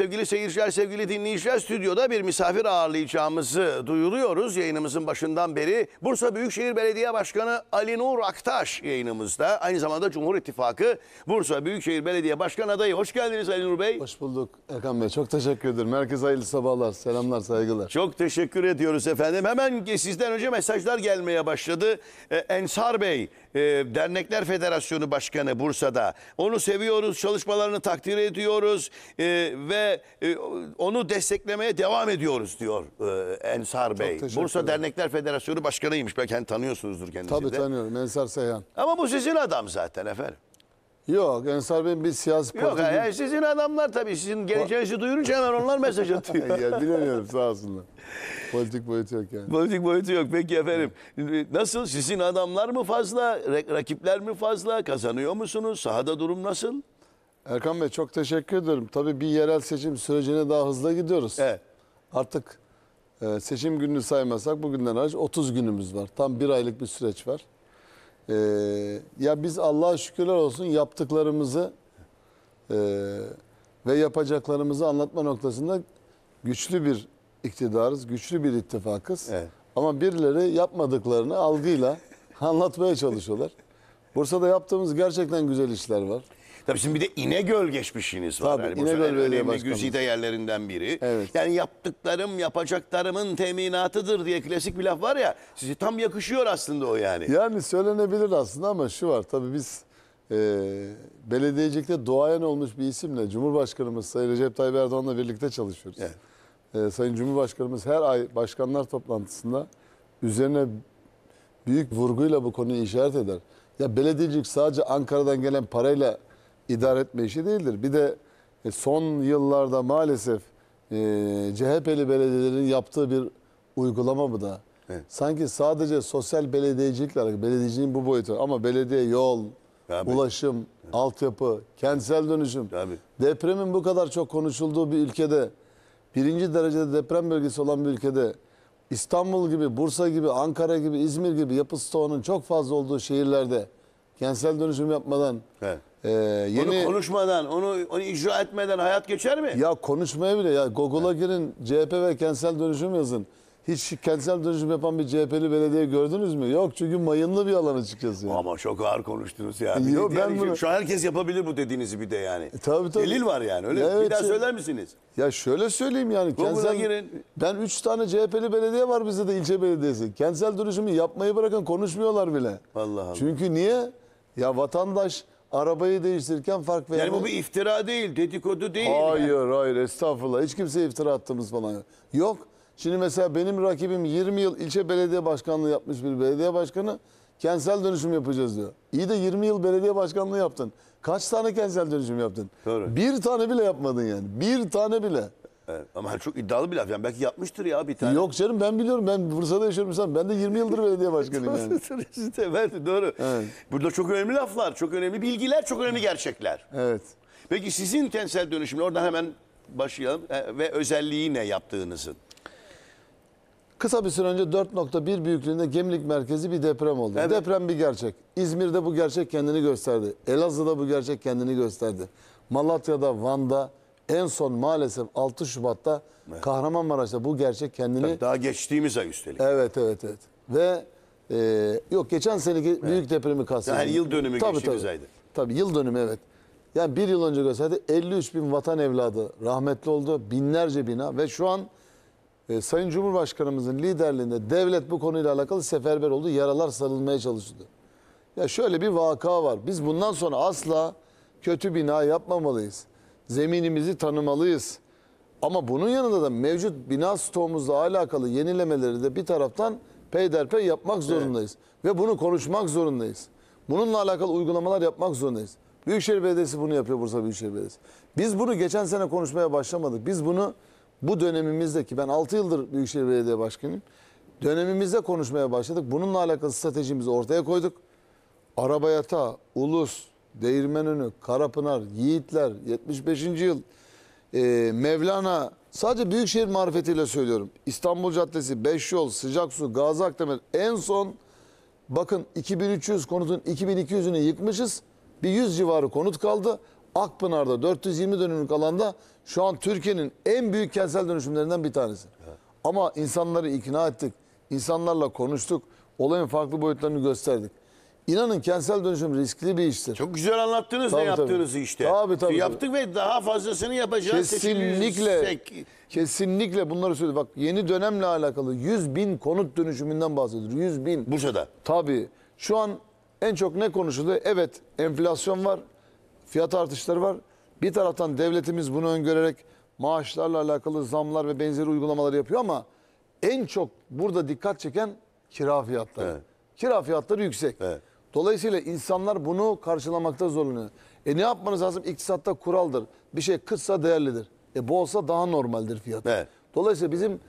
Sevgili seyirciler, sevgili dinleyiciler stüdyoda bir misafir ağırlayacağımızı duyuruyoruz. Yayınımızın başından beri Bursa Büyükşehir Belediye Başkanı Ali Nur Aktaş yayınımızda. Aynı zamanda Cumhur İttifakı Bursa Büyükşehir Belediye Başkan adayı. Hoş geldiniz Ali Nur Bey. Hoş bulduk Erkan Bey. Çok teşekkür ederim. Herkese hayırlı sabahlar, selamlar, saygılar. Çok teşekkür ediyoruz efendim. Hemen sizden önce mesajlar gelmeye başladı. Ee, Ensar Bey, e, Dernekler Federasyonu Başkanı Bursa'da. Onu seviyoruz, çalışmalarını takdir ediyoruz e, ve e, onu desteklemeye devam ediyoruz diyor e, Ensar Bey. Bursa Dernekler Federasyonu Başkanıymış. Belki hani tanıyorsunuzdur kendisini Tabii de. tanıyorum Ensar Seyhan. Ama bu sizin adam zaten efendim. Yok Ensar Bey'in bir siyasi Yok partili- ya sizin adamlar tabii sizin geleceğinizi duyurunca hemen onlar mesaj atıyor. ya bilemiyorum sağ olsunlar. Politik boyutu yok yani. Politik boyutu yok peki efendim. Nasıl sizin adamlar mı fazla, rakipler mi fazla, kazanıyor musunuz? Sahada durum nasıl? Erkan Bey çok teşekkür ederim. Tabii bir yerel seçim sürecine daha hızlı gidiyoruz. Evet. Artık e, seçim gününü saymasak bugünden hariç 30 günümüz var. Tam bir aylık bir süreç var. Ee, ya biz Allah'a şükürler olsun yaptıklarımızı e, ve yapacaklarımızı anlatma noktasında güçlü bir iktidarız, güçlü bir ittifakız. Evet. Ama birileri yapmadıklarını algıyla anlatmaya çalışıyorlar. Bursa'da yaptığımız gerçekten güzel işler var. Tabii şimdi bir de İnegöl geçmişiniz var. Tabii, yani İnegöl Belediye önemli güzide yerlerinden biri. Evet. Yani yaptıklarım yapacaklarımın teminatıdır diye klasik bir laf var ya. sizi tam yakışıyor aslında o yani. Yani söylenebilir aslında ama şu var tabii biz e, belediyecilikte doğayan olmuş bir isimle Cumhurbaşkanımız Sayın Recep Tayyip Erdoğan'la birlikte çalışıyoruz. Evet. E, Sayın Cumhurbaşkanımız her ay başkanlar toplantısında üzerine büyük vurguyla bu konuyu işaret eder. Ya belediyecilik sadece Ankara'dan gelen parayla idare etme işi değildir. Bir de e, son yıllarda maalesef e, CHP'li belediyelerin yaptığı bir uygulama bu da. Evet. Sanki sadece sosyal belediyecilikle belediyecinin bu boyutu ama belediye yol, Tabii. ulaşım, Tabii. altyapı, kentsel dönüşüm. Tabii. Depremin bu kadar çok konuşulduğu bir ülkede, birinci derecede deprem bölgesi olan bir ülkede İstanbul gibi, Bursa gibi, Ankara gibi, İzmir gibi yapı stoğunun çok fazla olduğu şehirlerde kentsel dönüşüm yapmadan evet. Ee, yeni Onu konuşmadan, onu, onu icra etmeden hayat geçer mi? ya konuşmaya bile ya Google'a girin CHP ve kentsel dönüşüm yazın. Hiç kentsel dönüşüm yapan bir CHP'li belediye gördünüz mü? Yok çünkü mayınlı bir alan açıkçası. Yani. Ama çok ağır konuştunuz yani. Bir Yok, ben bunu- Şu herkes yapabilir bu dediğinizi bir de yani. E, tabii, tabii. Delil var yani öyle. Ya bir evet, daha şey- söyler misiniz? Ya şöyle söyleyeyim yani. Kentsel girin. Ben 3 tane CHP'li belediye var bizde de ilçe belediyesi. Kentsel dönüşümü yapmayı bırakın konuşmuyorlar bile. Allah Allah. Çünkü niye? Ya vatandaş arabayı değiştirirken fark verme. Yani bu bir iftira değil, dedikodu değil. Hayır yani. hayır estağfurullah. Hiç kimseye iftira attığımız falan yok. Yok. Şimdi mesela benim rakibim 20 yıl ilçe belediye başkanlığı yapmış bir belediye başkanı. Kentsel dönüşüm yapacağız diyor. İyi de 20 yıl belediye başkanlığı yaptın. Kaç tane kentsel dönüşüm yaptın? Doğru. Bir tane bile yapmadın yani. Bir tane bile. Evet, ama hani çok iddialı bir laf yani. Belki yapmıştır ya bir tane. Yok canım ben biliyorum. Ben Bursa'da yaşıyorum sen Ben de 20 yıldır belediye başkanıyım yani. evet doğru. Evet. Burada çok önemli laflar, çok önemli bilgiler, çok önemli gerçekler. Evet. Peki sizin kentsel dönüşümle oradan hemen başlayalım. E, ve özelliği ne yaptığınızın? Kısa bir süre önce 4.1 büyüklüğünde Gemlik merkezi bir deprem oldu. Evet. Deprem bir gerçek. İzmir'de bu gerçek kendini gösterdi. Elazığ'da bu gerçek kendini gösterdi. Malatya'da, Van'da, en son maalesef 6 Şubat'ta evet. Kahramanmaraş'ta bu gerçek kendini... Tabii daha geçtiğimiz ay üstelik. Evet, evet, evet. Ve e, yok geçen seneki evet. büyük depremi kastediyorum. Yani yıl dönümü tabii, geçtiğimiz tabii. aydı. Tabii yıl dönümü evet. Yani bir yıl önce gösterdi 53 bin vatan evladı rahmetli oldu. Binlerce bina ve şu an e, Sayın Cumhurbaşkanımızın liderliğinde devlet bu konuyla alakalı seferber oldu. Yaralar sarılmaya çalışıldı. Ya şöyle bir vaka var. Biz bundan sonra asla kötü bina yapmamalıyız zeminimizi tanımalıyız. Ama bunun yanında da mevcut bina stoğumuzla alakalı yenilemeleri de bir taraftan peyderpey yapmak zorundayız. Evet. Ve bunu konuşmak zorundayız. Bununla alakalı uygulamalar yapmak zorundayız. Büyükşehir Belediyesi bunu yapıyor Bursa Büyükşehir Belediyesi. Biz bunu geçen sene konuşmaya başlamadık. Biz bunu bu dönemimizdeki ben 6 yıldır Büyükşehir Belediye Başkanıyım. Dönemimizde konuşmaya başladık. Bununla alakalı stratejimizi ortaya koyduk. Arabayata, Ulus, Değirmenönü, Karapınar, Yiğitler, 75. yıl, e, Mevlana, sadece Büyükşehir marifetiyle söylüyorum. İstanbul Caddesi, Beş Yol, Sıcak Su, Gazi Akdemir, en son bakın 2300 konutun 2200'ünü yıkmışız. Bir 100 civarı konut kaldı. Akpınar'da 420 dönümlük alanda şu an Türkiye'nin en büyük kentsel dönüşümlerinden bir tanesi. Evet. Ama insanları ikna ettik. İnsanlarla konuştuk. Olayın farklı boyutlarını gösterdik. İnanın kentsel dönüşüm riskli bir iştir. Çok güzel anlattınız tabii, ne yaptığınızı işte. Tabii, tabii, Yaptık tabii. ve daha fazlasını yapacağız. Kesinlikle. Kesinlikle bunları söyledi. Bak yeni dönemle alakalı 100 bin konut dönüşümünden bahsediyor. 100 bin. Bursa'da. Tabii. Şu an en çok ne konuşuldu? Evet enflasyon var. Fiyat artışları var. Bir taraftan devletimiz bunu öngörerek maaşlarla alakalı zamlar ve benzeri uygulamaları yapıyor ama en çok burada dikkat çeken kira fiyatları. Evet. Kira fiyatları yüksek. Evet. Dolayısıyla insanlar bunu karşılamakta zorlanıyor. E ne yapmanız lazım? İktisatta kuraldır. Bir şey kıtsa değerlidir. E bolsa daha normaldir fiyat. Evet. Dolayısıyla bizim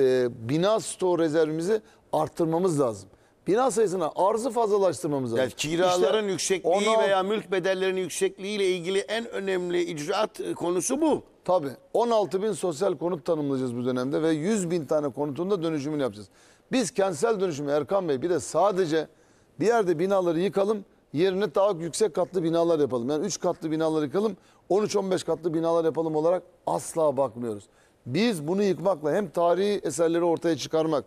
e, bina stoğu rezervimizi arttırmamız lazım. Bina sayısına arzı fazlalaştırmamız lazım. Yani kiraların işte yüksekliği ona... veya mülk bedellerinin yüksekliği ile ilgili en önemli icraat e, konusu bu. Tabii. 16 bin sosyal konut tanımlayacağız bu dönemde ve 100 bin tane konutun da dönüşümünü yapacağız. Biz kentsel dönüşümü Erkan Bey bir de sadece bir yerde binaları yıkalım yerine daha yüksek katlı binalar yapalım. Yani 3 katlı binalar yıkalım 13-15 katlı binalar yapalım olarak asla bakmıyoruz. Biz bunu yıkmakla hem tarihi eserleri ortaya çıkarmak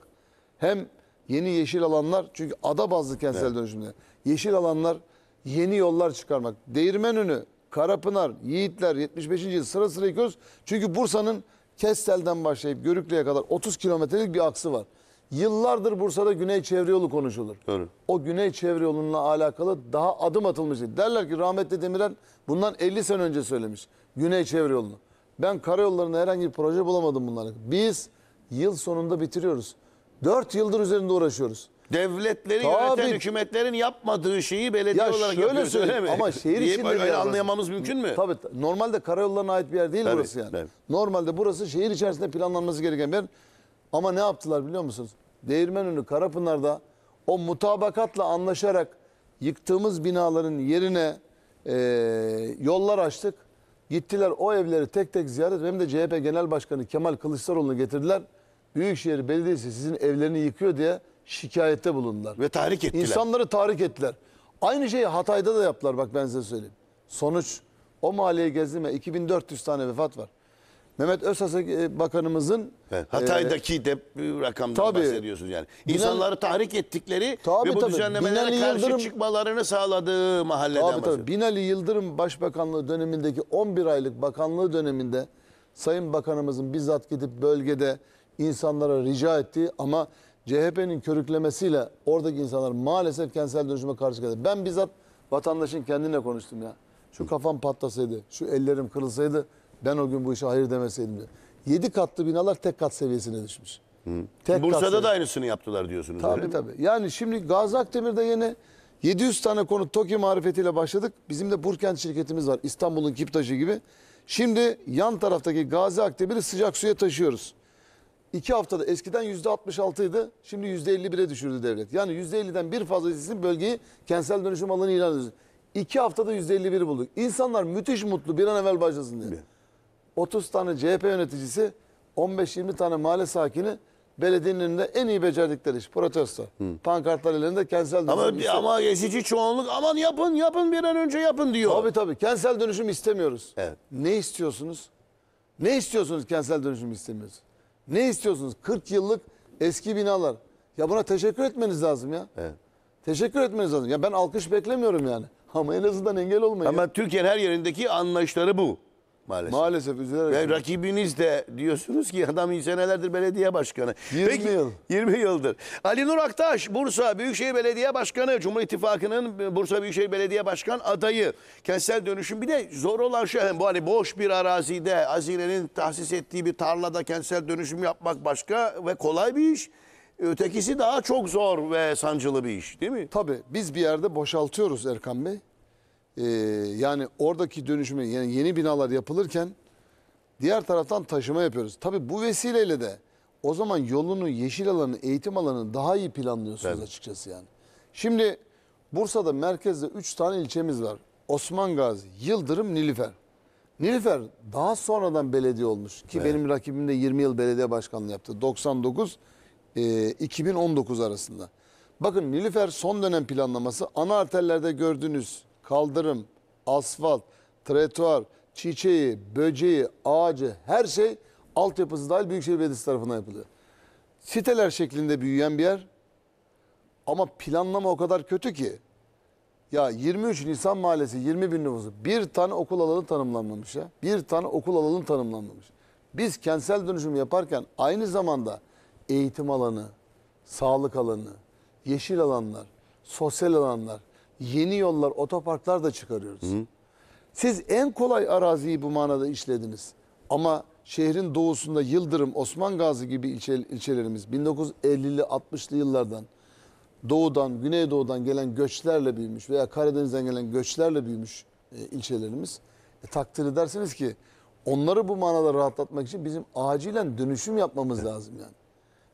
hem yeni yeşil alanlar çünkü ada bazlı kentsel evet. dönüşümde yeşil alanlar yeni yollar çıkarmak. Değirmenönü, Karapınar, Yiğitler 75. yıl sıra sıra yıkıyoruz. Çünkü Bursa'nın Kestel'den başlayıp Görüklü'ye kadar 30 kilometrelik bir aksı var. Yıllardır Bursa'da Güney Çevre konuşulur. Doğru. O Güney Çevre alakalı daha adım atılmış değil. Derler ki rahmetli Demirel bundan 50 sene önce söylemiş Güney Çevre Ben karayollarında herhangi bir proje bulamadım bunlara. Biz yıl sonunda bitiriyoruz. 4 yıldır üzerinde uğraşıyoruz. Devletlerin Tabii. yöneten hükümetlerin yapmadığı şeyi belediye Ya olarak şöyle yapıyoruz ama şehir içinde böyle yer anlayamamız mümkün mü? Tabii normalde karayollarına ait bir yer değil Tabii, burası yani. tabii. Normalde burası şehir içerisinde planlanması gereken bir yer. Ama ne yaptılar biliyor musunuz? Değirmenönü Karapınar'da o mutabakatla anlaşarak yıktığımız binaların yerine e, yollar açtık. Gittiler o evleri tek tek ziyaret hem de CHP Genel Başkanı Kemal Kılıçdaroğlu'nu getirdiler. Büyükşehir Belediyesi sizin evlerini yıkıyor diye şikayette bulundular. Ve tahrik ettiler. İnsanları tahrik ettiler. Aynı şeyi Hatay'da da yaptılar bak ben size söyleyeyim. Sonuç o mahalleye gezdiğime 2400 tane vefat var. Mehmet Özhas'a e, bakanımızın e, Hatay'daki e, dep rakamdan tabii, yani. İnsanları binen, tahrik ettikleri tabii, ve bu tabii, düzenlemelere Binali karşı Yıldırım, çıkmalarını sağladığı mahalleden tabii, tabii. Binali Yıldırım Başbakanlığı dönemindeki 11 aylık bakanlığı döneminde Sayın Bakanımızın bizzat gidip bölgede insanlara rica ettiği ama CHP'nin körüklemesiyle oradaki insanlar maalesef kentsel dönüşüme karşı geldi. Ben bizzat vatandaşın kendine konuştum ya. Şu kafam patlasaydı, şu ellerim kırılsaydı ben o gün bu işe hayır demeseydim. Diyor. 7 katlı binalar tek kat seviyesine düşmüş. Hı. Tek Bursa'da kat da sevi- aynısını yaptılar diyorsunuz. öyle Tabii mi? Yani şimdi Gaziantep'te Akdemir'de yeni 700 tane konut TOKİ marifetiyle başladık. Bizim de Burkent şirketimiz var. İstanbul'un Kiptaşı gibi. Şimdi yan taraftaki Gazi Akdemir'i sıcak suya taşıyoruz. İki haftada eskiden %66 idi. Şimdi %51'e düşürdü devlet. Yani %50'den bir fazla isim bölgeyi kentsel dönüşüm alanı ilan ediyoruz. İki haftada %51'i bulduk. İnsanlar müthiş mutlu bir an evvel başlasın diye. 30 tane CHP yöneticisi 15-20 tane mahalle sakini belediyenin önünde en iyi becerdikleri iş protesto. Hı. Pankartlar elinde kentsel dönüşüm. Ama, istiyor. ama geçici çoğunluk aman yapın yapın bir an önce yapın diyor. Tabii tabii kentsel dönüşüm istemiyoruz. Evet. Ne istiyorsunuz? Ne istiyorsunuz kentsel dönüşüm istemiyoruz? Ne istiyorsunuz? 40 yıllık eski binalar. Ya buna teşekkür etmeniz lazım ya. Evet. Teşekkür etmeniz lazım. Ya ben alkış beklemiyorum yani. Ama en azından engel olmayın. Ama Türkiye'nin her yerindeki anlayışları bu maalesef. Maalesef üzülerek. Ve rakibiniz de diyorsunuz ki adam iyi senelerdir belediye başkanı. 20 Peki, yıl. 20 yıldır. Ali Nur Aktaş Bursa Büyükşehir Belediye Başkanı Cumhur İttifakı'nın e, Bursa Büyükşehir Belediye Başkan adayı. Kentsel dönüşüm bir de zor olan şey bu hani boş bir arazide Azire'nin tahsis ettiği bir tarlada kentsel dönüşüm yapmak başka ve kolay bir iş. Ötekisi daha çok zor ve sancılı bir iş değil mi? Tabii biz bir yerde boşaltıyoruz Erkan Bey e, yani oradaki dönüşümü yani yeni binalar yapılırken diğer taraftan taşıma yapıyoruz. Tabii bu vesileyle de o zaman yolunu, yeşil alanı, eğitim alanı daha iyi planlıyorsunuz evet. açıkçası yani. Şimdi Bursa'da merkezde 3 tane ilçemiz var. Osman Gazi, Yıldırım, Nilüfer. Nilüfer daha sonradan belediye olmuş ki evet. benim rakibim de 20 yıl belediye başkanlığı yaptı. 99 e, 2019 arasında. Bakın Nilüfer son dönem planlaması ana arterlerde gördüğünüz kaldırım, asfalt, tretuar, çiçeği, böceği, ağacı her şey altyapısı dahil Büyükşehir Belediyesi tarafından yapılıyor. Siteler şeklinde büyüyen bir yer ama planlama o kadar kötü ki. Ya 23 Nisan Mahallesi 20 bin nüfusu bir tane okul alanı tanımlanmamış ya. Bir tane okul alanı tanımlanmamış. Biz kentsel dönüşüm yaparken aynı zamanda eğitim alanı, sağlık alanı, yeşil alanlar, sosyal alanlar, yeni yollar, otoparklar da çıkarıyoruz. Hı. Siz en kolay araziyi bu manada işlediniz. Ama şehrin doğusunda Yıldırım, Osman Gazi gibi ilçe, ilçelerimiz 1950'li 60'lı yıllardan doğudan, güneydoğudan gelen göçlerle büyümüş veya Karadeniz'den gelen göçlerle büyümüş e, ilçelerimiz. E, takdir edersiniz ki onları bu manada rahatlatmak için bizim acilen dönüşüm yapmamız lazım yani.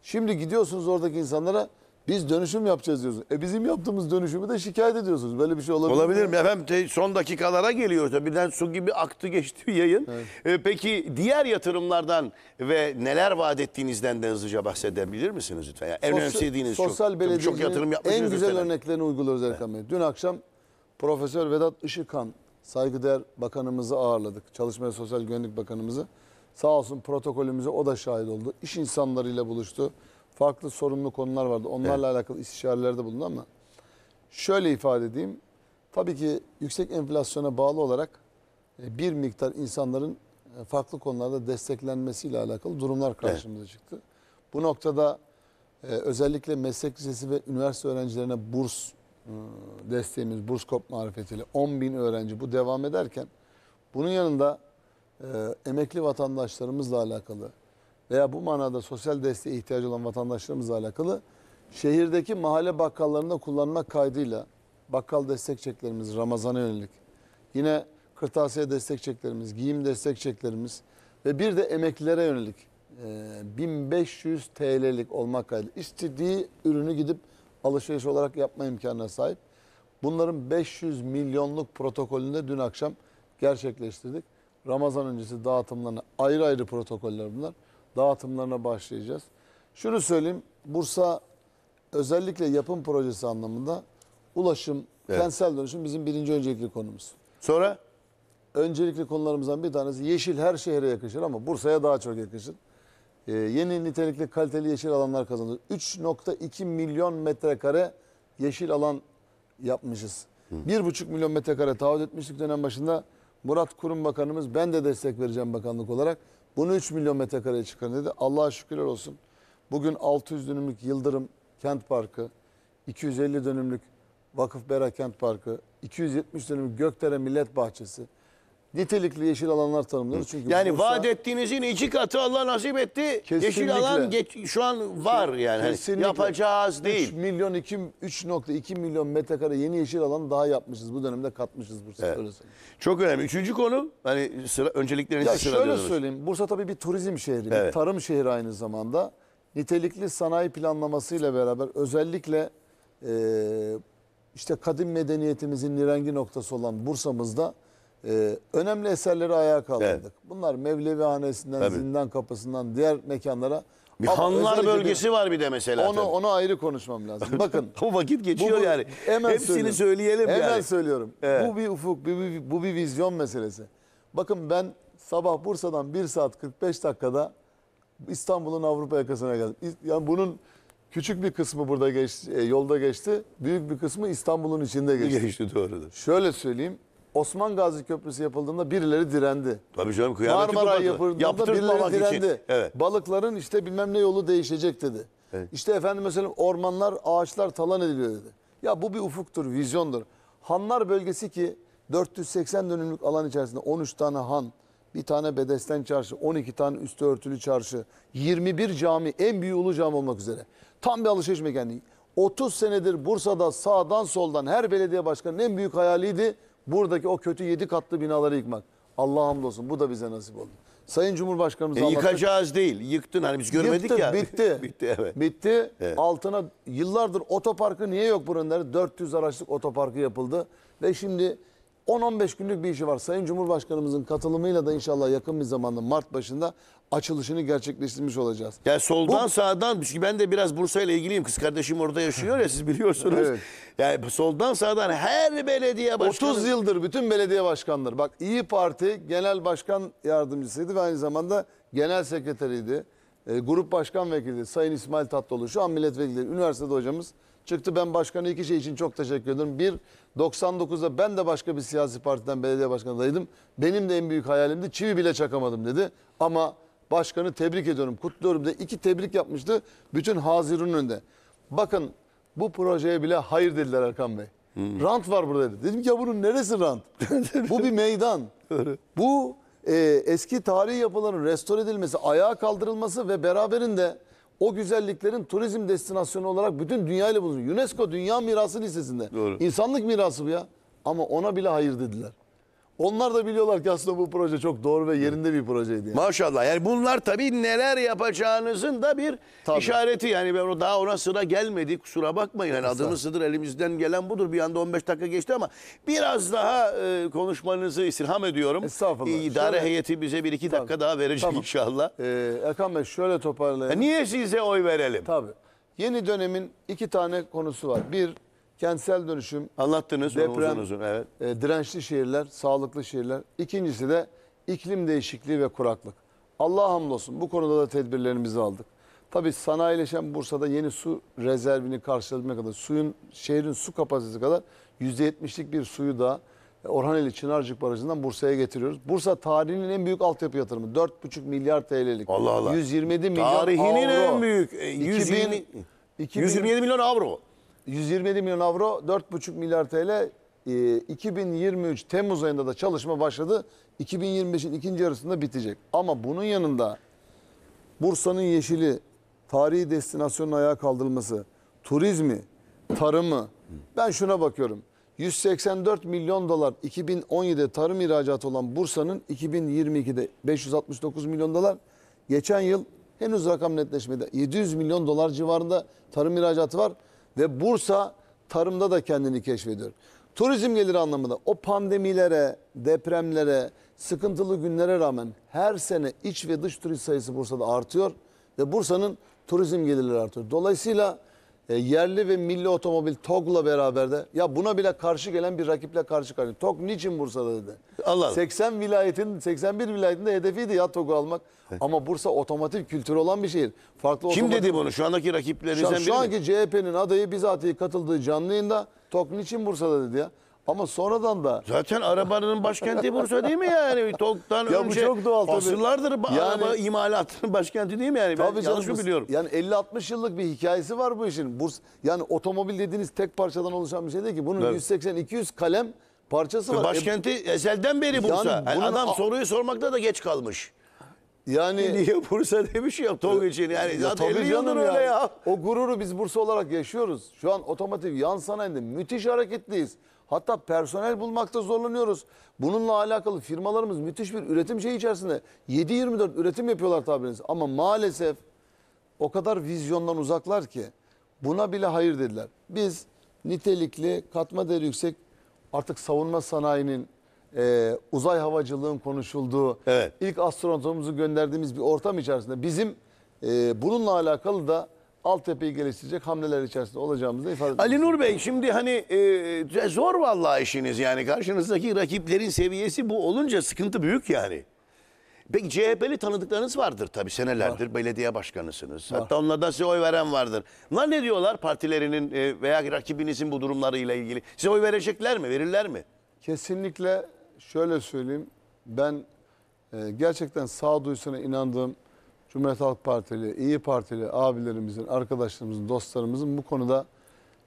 Şimdi gidiyorsunuz oradaki insanlara biz dönüşüm yapacağız diyorsunuz. E bizim yaptığımız dönüşümü de şikayet ediyorsunuz. Böyle bir şey olabilir, Olabilir mi? Efendim son dakikalara geliyor. Tabii Birden su gibi aktı geçti yayın. E, peki diğer yatırımlardan ve neler vaat ettiğinizden de hızlıca bahsedebilir misiniz lütfen? Yani en önemsediğiniz çok. Sosyal Tabii çok yatırım en güzel lütfen. örneklerini uyguluyoruz Erkan Bey. Dün akşam Profesör Vedat Işıkhan saygıdeğer bakanımızı ağırladık. Çalışma ve Sosyal Güvenlik Bakanımızı. Sağ olsun protokolümüze o da şahit oldu. İş insanlarıyla buluştu farklı sorumlu konular vardı. Onlarla evet. alakalı istişarelerde bulundu ama şöyle ifade edeyim. Tabii ki yüksek enflasyona bağlı olarak e, bir miktar insanların e, farklı konularda desteklenmesiyle alakalı durumlar karşımıza evet. çıktı. Bu noktada e, özellikle meslek lisesi ve üniversite öğrencilerine burs desteğimiz, burs kop marifetiyle 10 bin öğrenci bu devam ederken bunun yanında emekli vatandaşlarımızla alakalı veya bu manada sosyal desteğe ihtiyacı olan vatandaşlarımızla alakalı şehirdeki mahalle bakkallarında kullanmak kaydıyla bakkal destek çeklerimiz Ramazan'a yönelik yine kırtasiye destek çeklerimiz, giyim destek çeklerimiz ve bir de emeklilere yönelik 1500 e, TL'lik olmak kaydıyla istediği ürünü gidip alışveriş olarak yapma imkanına sahip. Bunların 500 milyonluk protokolünde dün akşam gerçekleştirdik. Ramazan öncesi dağıtımlarına ayrı ayrı protokoller bunlar dağıtımlarına başlayacağız. Şunu söyleyeyim. Bursa özellikle yapım projesi anlamında ulaşım, evet. kentsel dönüşüm bizim birinci öncelikli konumuz. Sonra? Öncelikli konularımızdan bir tanesi yeşil her şehre yakışır ama Bursa'ya daha çok yakışır. Ee, yeni nitelikli kaliteli yeşil alanlar kazandı. 3.2 milyon metrekare yeşil alan yapmışız. Bir buçuk milyon metrekare taahhüt etmiştik dönem başında. Murat Kurum Bakanımız ben de destek vereceğim bakanlık olarak. Bunu 3 milyon metrekareye çıkarın dedi. Allah'a şükürler olsun. Bugün 600 dönümlük Yıldırım Kent Parkı, 250 dönümlük Vakıf Bera Kent Parkı, 270 dönümlük Gökdere Millet Bahçesi, nitelikli yeşil alanlar tanımlarız. Çünkü Yani Bursa, vaat ettiğinizin iki katı Allah nasip etti. Kesinlikle. Yeşil alan geç- şu an var yani. Hani Kesinlikle. Yapacağız 3 değil. milyon 2 3.2 milyon metrekare yeni yeşil alan daha yapmışız. Bu dönemde katmışız Bursa. Evet. Çok önemli. Üçüncü konu hani sıra, önceliklerinizi Ya şöyle sıralıyorsunuz. söyleyeyim. Bursa tabii bir turizm şehri, bir tarım şehri aynı zamanda. Nitelikli sanayi planlamasıyla beraber özellikle e, işte kadim medeniyetimizin nirengi noktası olan Bursa'mızda ee, önemli eserleri ayağa kaldırdık. Evet. Bunlar Mevlevi Hanesi'nden, Tabii. Zindan Kapısı'ndan diğer mekanlara. Bir Ama hanlar bölgesi bir, var bir de mesela. Onu, onu ayrı konuşmam lazım. Bakın. bu vakit geçiyor bu, yani. Hemen Hepsini söyleyelim hemen yani. Hemen söylüyorum. Evet. Bu bir ufuk, bu bir, bu bir vizyon meselesi. Bakın ben sabah Bursa'dan 1 saat 45 dakikada İstanbul'un Avrupa yakasına geldim. Yani bunun küçük bir kısmı burada geçti, e, yolda geçti. Büyük bir kısmı İstanbul'un içinde geçti. Geçti doğrudur. Şöyle söyleyeyim. Osman Gazi Köprüsü yapıldığında birileri direndi. Tabii canım kıyameti Marmara kopardı. yapıldığında birileri direndi. Evet. Balıkların işte bilmem ne yolu değişecek dedi. Evet. İşte efendim mesela ormanlar, ağaçlar talan ediliyor dedi. Ya bu bir ufuktur, vizyondur. Hanlar bölgesi ki 480 dönümlük alan içerisinde 13 tane han, bir tane bedesten çarşı, 12 tane üstü örtülü çarşı, 21 cami, en büyük ulu cami olmak üzere. Tam bir alışveriş mekanı. 30 senedir Bursa'da sağdan soldan her belediye başkanının en büyük hayaliydi buradaki o kötü yedi katlı binaları yıkmak. Allah hamdolsun bu da bize nasip oldu. Sayın Cumhurbaşkanımız e, Yıkacağız değil. Yıktın hani biz görmedik Yıktı, ya. Bitti. bitti evet. Bitti. Evet. Altına yıllardır otoparkı niye yok buranın? 400 araçlık otoparkı yapıldı. Ve şimdi 10-15 günlük bir işi var. Sayın Cumhurbaşkanımızın katılımıyla da inşallah yakın bir zamanda Mart başında açılışını gerçekleştirmiş olacağız. Ya soldan Bu, sağdan çünkü ben de biraz Bursa ile ilgiliyim. Kız kardeşim orada yaşıyor ya siz biliyorsunuz. Evet. Yani soldan sağdan her belediye başkanı 30 yıldır bütün belediye başkanları. Bak İyi Parti genel başkan yardımcısıydı ve aynı zamanda genel sekreteriydi. E, grup başkan vekili Sayın İsmail Tatlıoğlu şu an milletvekili üniversitede hocamız. Çıktı ben başkanı iki şey için çok teşekkür ederim. Bir, 99'da ben de başka bir siyasi partiden belediye başkanıdaydım. Benim de en büyük hayalimdi. Çivi bile çakamadım dedi. Ama başkanı tebrik ediyorum, kutluyorum de iki tebrik yapmıştı. Bütün Haziran'ın önünde. Bakın bu projeye bile hayır dediler Erkan Bey. Hmm. Rant var burada dedi. Dedim ki ya bunun neresi rant? bu bir meydan. bu e, eski tarihi yapıların restore edilmesi, ayağa kaldırılması ve beraberinde o güzelliklerin turizm destinasyonu olarak bütün dünyayla bulunuyor. UNESCO Dünya Mirası Listesi'nde. Doğru. İnsanlık mirası bu ya. Ama ona bile hayır dediler. Onlar da biliyorlar ki aslında bu proje çok doğru ve yerinde bir projeydi. Yani. Maşallah. Yani bunlar tabii neler yapacağınızın da bir tabii. işareti. Yani ben o daha ona sıra gelmedi. Kusura bakmayın. Yani adımız sıdır elimizden gelen budur. Bir anda 15 dakika geçti ama biraz daha e, konuşmanızı istirham ediyorum. Estağfurullah. E, şöyle... heyeti bize bir iki dakika tabii. daha verecek tamam. inşallah. Ee, Erkan Bey şöyle toparlayalım. E, niye size oy verelim? Tabii. Yeni dönemin iki tane konusu var. Bir, Kentsel dönüşüm, anlattınız deprem, uzun uzun evet. E, dirençli şehirler, sağlıklı şehirler. İkincisi de iklim değişikliği ve kuraklık. Allah hamdolsun bu konuda da tedbirlerimizi aldık. Tabii sanayileşen Bursa'da yeni su rezervini karşılamak kadar suyun şehrin su kapasitesi kadar %70'lik bir suyu da Orhaneli Çınarcık Barajı'ndan Bursa'ya getiriyoruz. Bursa tarihinin en büyük altyapı yatırımı 4,5 milyar TL'lik. Allah Allah. 127 milyon Tarihinin avro. Tarihinin en büyük. 120, 2000, 2000, 127 milyon avro. 127 milyon avro 4,5 milyar TL e, 2023 Temmuz ayında da çalışma başladı. 2025'in ikinci yarısında bitecek. Ama bunun yanında Bursa'nın yeşili, tarihi destinasyonun ayağa kaldırılması, turizmi, tarımı. Ben şuna bakıyorum. 184 milyon dolar 2017'de tarım ihracatı olan Bursa'nın 2022'de 569 milyon dolar. Geçen yıl henüz rakam netleşmedi. 700 milyon dolar civarında tarım ihracatı var. Ve Bursa tarımda da kendini keşfediyor. Turizm geliri anlamında o pandemilere, depremlere, sıkıntılı günlere rağmen her sene iç ve dış turist sayısı Bursa'da artıyor ve Bursa'nın turizm gelirleri artıyor. Dolayısıyla e, yerli ve milli otomobil TOG'la beraber de ya buna bile karşı gelen bir rakiple karşı karşıya. TOG niçin Bursa'da dedi. Allah. 80 vilayetin 81 vilayetin de hedefiydi ya TOG'u almak. Ama Bursa otomotiv kültürü olan bir şehir. Farklı Kim dedi bunu? Şu andaki rakiplerinizden Şu, biri şu anki CHP'nin adayı bizatihi katıldığı canlı yayında TOG niçin Bursa'da dedi ya. Ama sonradan da Zaten arabanın başkenti Bursa değil mi yani? Tok'tan Ya bu önce çok doğal asırlardır ba- Yani- araba imalatının başkenti değil mi yani? Ben Tabii yanlış mı biliyorum? Yani 50-60 yıllık bir hikayesi var bu işin. Burs, yani otomobil dediğiniz tek parçadan oluşan bir şey değil ki. Bunun Evet. 180-200 kalem parçası var. E, e, başkenti eselden beri Bursa. Yani e, Yani adam soruyu sormakta da geç kalmış. yani Niye Bursa demiş ya Tok için yani. Ya zaten tabii 50 yıldır canım öyle ya. O gururu biz Bursa olarak yaşıyoruz. Şu an otomotiv yan sanayinde müthiş hareketliyiz. Hatta personel bulmakta zorlanıyoruz. Bununla alakalı firmalarımız müthiş bir üretim şeyi içerisinde 7-24 üretim yapıyorlar tabiriniz. Ama maalesef o kadar vizyondan uzaklar ki buna bile hayır dediler. Biz nitelikli katma değeri yüksek artık savunma sanayinin e, uzay havacılığın konuşulduğu evet. ilk astronotumuzu gönderdiğimiz bir ortam içerisinde bizim e, bununla alakalı da Altepe'yi geliştirecek hamleler içerisinde olacağımızı ifade ediyoruz. Ali Nur Bey şimdi hani e, e, zor vallahi işiniz yani karşınızdaki rakiplerin seviyesi bu olunca sıkıntı büyük yani. Peki CHP'li tanıdıklarınız vardır tabii senelerdir var. belediye başkanısınız. Var. Hatta onlardan size oy veren vardır. Bunlar ne diyorlar partilerinin e, veya rakibinizin bu durumlarıyla ilgili? Size oy verecekler mi verirler mi? Kesinlikle şöyle söyleyeyim ben e, gerçekten sağduyusuna inandığım Cumhuriyet Halk Partili, İyi Partili abilerimizin, arkadaşlarımızın, dostlarımızın bu konuda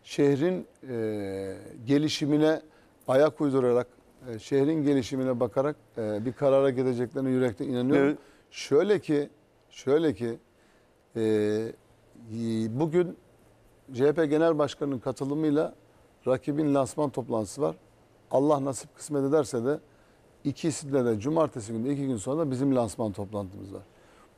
şehrin e, gelişimine ayak uydurarak, e, şehrin gelişimine bakarak e, bir karara gideceklerine yürekte inanıyorum. Evet. Şöyle ki, şöyle ki e, bugün CHP Genel Başkanı'nın katılımıyla rakibin lansman toplantısı var. Allah nasip kısmet ederse de ikisinde de cumartesi günü iki gün sonra da bizim lansman toplantımız var.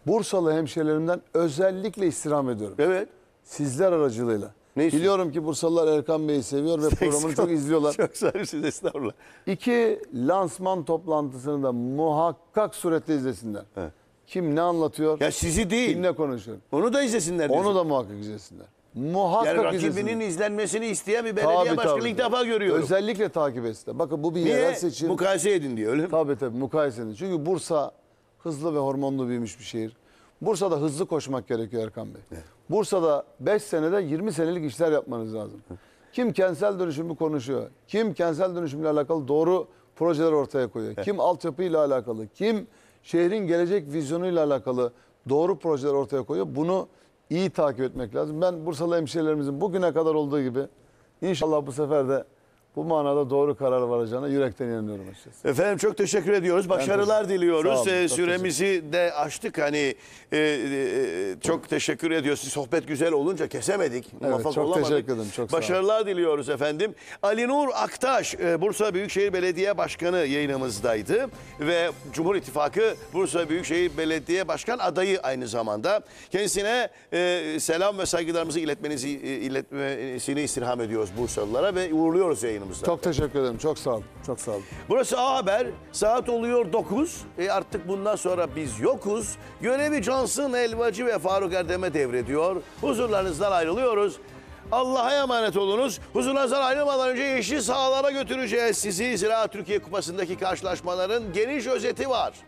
Bursalı hemşehrilerimden özellikle istirham ediyorum. Evet. Sizler aracılığıyla. Ne istiyorsun? Biliyorum ki Bursalılar Erkan Bey'i seviyor ve programını çok izliyorlar. Çok servisiz estağfurullah. İki lansman toplantısını da muhakkak suretle izlesinler. Evet. Kim ne anlatıyor? Ya sizi değil. Kimle konuşuyor? Onu da izlesinler. Onu da muhakkak izlesinler. Muhakkak yani rakibinin izlesinler. izlenmesini isteyen bir belediye tabii, başkanı tabii. ilk defa görüyorum. Özellikle takip etsinler. Bakın bu bir Niye? yerel seçim. Mukayese edin diye öyle mi? Tabii tabii mukayese edin. Çünkü Bursa hızlı ve hormonlu büyümüş bir şehir. Bursa'da hızlı koşmak gerekiyor Erkan Bey. Evet. Bursa'da 5 senede 20 senelik işler yapmanız lazım. Kim kentsel dönüşümü konuşuyor? Kim kentsel dönüşümle alakalı doğru projeler ortaya koyuyor? Evet. Kim altyapıyla alakalı? Kim şehrin gelecek vizyonuyla alakalı doğru projeler ortaya koyuyor? Bunu iyi takip etmek lazım. Ben Bursalı hemşehrilerimizin bugüne kadar olduğu gibi inşallah bu sefer de bu manada doğru karar varacağına yürekten inanıyorum açıkçası. Efendim çok teşekkür ediyoruz. Başarılar ben diliyoruz. Olun, ee, süremizi de açtık. Hani e, e, e çok teşekkür ediyoruz. Sohbet güzel olunca kesemedik. Evet, çok olamadık. teşekkür ederim. Çok Başarılar diliyoruz efendim. Ali Nur Aktaş e, Bursa Büyükşehir Belediye Başkanı yayınımızdaydı ve Cumhur İttifakı Bursa Büyükşehir Belediye Başkan adayı aynı zamanda. Kendisine e, selam ve saygılarımızı iletmenizi e, iletmesini istirham ediyoruz Bursalılara ve uğurluyoruz yayınımızı bizden. Çok teşekkür ederim. Çok sağ ol, Çok sağ ol. Burası A Haber. Saat oluyor 9. E artık bundan sonra biz yokuz. Görevi Cansın Elvacı ve Faruk Erdem'e devrediyor. Huzurlarınızdan ayrılıyoruz. Allah'a emanet olunuz. Huzurunuzdan ayrılmadan önce yeşil sahalara götüreceğiz sizi. Zira Türkiye Kupası'ndaki karşılaşmaların geniş özeti var.